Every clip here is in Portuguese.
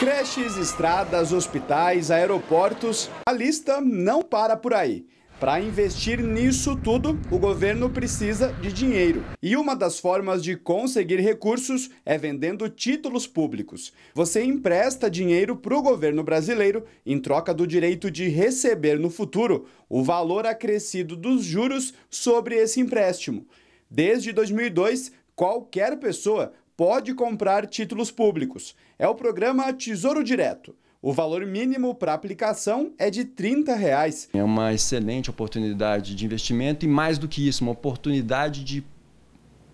Creches, estradas, hospitais, aeroportos, a lista não para por aí. Para investir nisso tudo, o governo precisa de dinheiro. E uma das formas de conseguir recursos é vendendo títulos públicos. Você empresta dinheiro para o governo brasileiro em troca do direito de receber no futuro o valor acrescido dos juros sobre esse empréstimo. Desde 2002, qualquer pessoa pode comprar títulos públicos. É o programa Tesouro Direto. O valor mínimo para aplicação é de R$ 30. Reais. É uma excelente oportunidade de investimento e, mais do que isso, uma oportunidade de,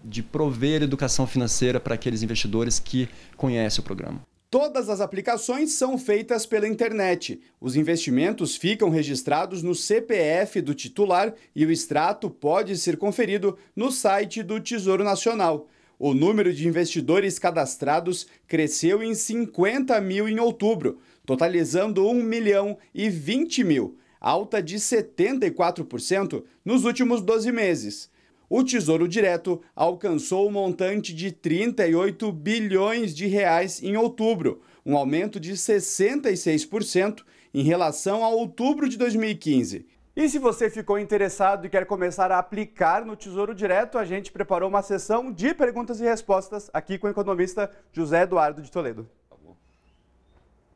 de prover educação financeira para aqueles investidores que conhecem o programa. Todas as aplicações são feitas pela internet. Os investimentos ficam registrados no CPF do titular e o extrato pode ser conferido no site do Tesouro Nacional. O número de investidores cadastrados cresceu em 50 mil em outubro, totalizando 1 milhão e 20 mil, alta de 74% nos últimos 12 meses. O Tesouro Direto alcançou um montante de 38 bilhões de reais em outubro, um aumento de 66% em relação a outubro de 2015. E se você ficou interessado e quer começar a aplicar no Tesouro Direto, a gente preparou uma sessão de perguntas e respostas aqui com o economista José Eduardo de Toledo.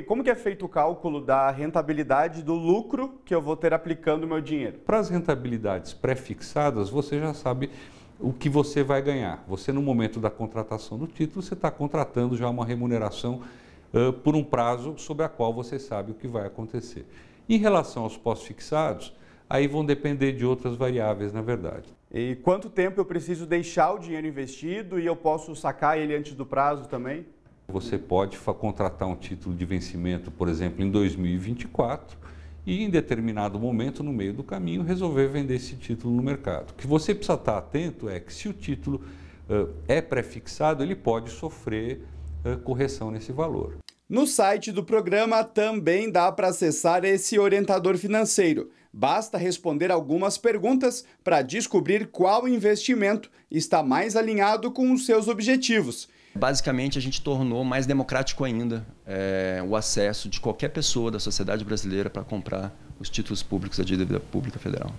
Como que é feito o cálculo da rentabilidade do lucro que eu vou ter aplicando o meu dinheiro? Para as rentabilidades pré-fixadas, você já sabe o que você vai ganhar. Você, no momento da contratação do título, você está contratando já uma remuneração uh, por um prazo sobre a qual você sabe o que vai acontecer. Em relação aos pós-fixados, aí vão depender de outras variáveis, na é verdade. E quanto tempo eu preciso deixar o dinheiro investido e eu posso sacar ele antes do prazo também? Você pode contratar um título de vencimento, por exemplo, em 2024 e em determinado momento no meio do caminho resolver vender esse título no mercado. O que você precisa estar atento é que se o título uh, é prefixado, ele pode sofrer uh, correção nesse valor. No site do programa também dá para acessar esse orientador financeiro. Basta responder algumas perguntas para descobrir qual investimento está mais alinhado com os seus objetivos. Basicamente, a gente tornou mais democrático ainda é, o acesso de qualquer pessoa da sociedade brasileira para comprar os títulos públicos da dívida pública federal.